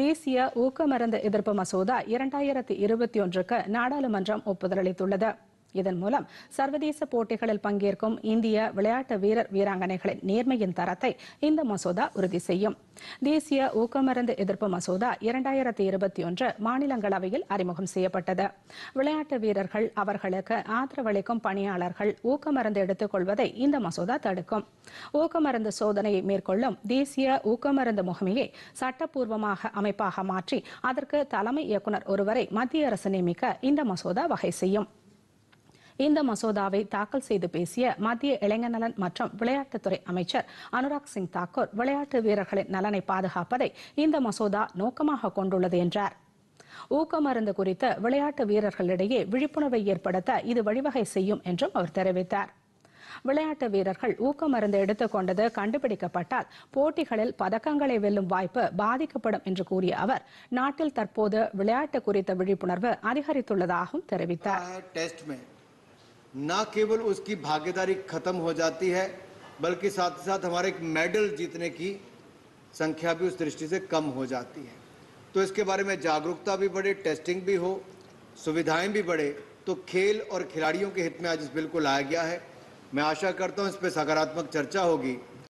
தேசிய ஊக்க மருந்து எதிர்ப்பு மசோதா இரண்டாயிரத்தி இருபத்தி ஒன்றுக்கு நாடாளுமன்றம் ஒப்புதல் அளித்துள்ளது இதன் மூலம் சர்வதேச போட்டிகளில் பங்கேற்கும் இந்திய விளையாட்டு வீரர் வீராங்கனைகளின் நேர்மையின் தரத்தை இந்த மசோதா உறுதி செய்யும் தேசிய ஊக்கமருந்து எதிர்ப்பு மசோதா இரண்டாயிரத்தி இருபத்தி ஒன்று மாநிலங்களவையில் அறிமுகம் செய்யப்பட்டது விளையாட்டு வீரர்கள் அவர்களுக்கு ஆதரவளிக்கும் பணியாளர்கள் ஊக்கமருந்து எடுத்துக் கொள்வதை இந்த மசோதா தடுக்கும் ஊக்கமருந்து சோதனையை மேற்கொள்ளும் தேசிய ஊக்கமருந்து முகமையை சட்டப்பூர்வமாக அமைப்பாக மாற்றி அதற்கு தலைமை இயக்குநர் ஒருவரை மத்திய அரசு நியமிக்க இந்த மசோதா வகை செய்யும் இந்த மசோதாவை தாக்கல் செய்து பேசிய மத்திய இளைஞர் நலன் மற்றும் விளையாட்டுத்துறை அமைச்சர் அனுராக் சிங் தாக்கூர் விளையாட்டு வீரர்களின் நலனை பாதுகாப்பதை இந்த மசோதா நோக்கமாக கொண்டுள்ளது என்றார் ஊக்க மருந்து குறித்த விளையாட்டு வீரர்களிடையே விழிப்புணர்வை ஏற்படுத்த இது வழிவகை செய்யும் என்றும் அவர் தெரிவித்தார் விளையாட்டு வீரர்கள் ஊக்க மருந்து எடுத்துக்கொண்டது கண்டுபிடிக்கப்பட்டால் போட்டிகளில் பதக்கங்களை வெல்லும் வாய்ப்பு பாதிக்கப்படும் என்று கூறிய அவர் நாட்டில் தற்போது விளையாட்டு குறித்த விழிப்புணர்வு அதிகரித்துள்ளதாகவும் தெரிவித்தார் ना केवल उसकी भागीदारी खत्म हो जाती है बल्कि साथ ही साथ हमारे एक मेडल जीतने की संख्या भी उस दृष्टि से कम हो जाती है तो इसके बारे में जागरूकता भी बढ़े टेस्टिंग भी हो सुविधाएं भी बढ़े तो खेल और खिलाड़ियों के हित में आज इस बिल को लाया गया है मैं आशा करता हूं इस पर सकारात्मक चर्चा होगी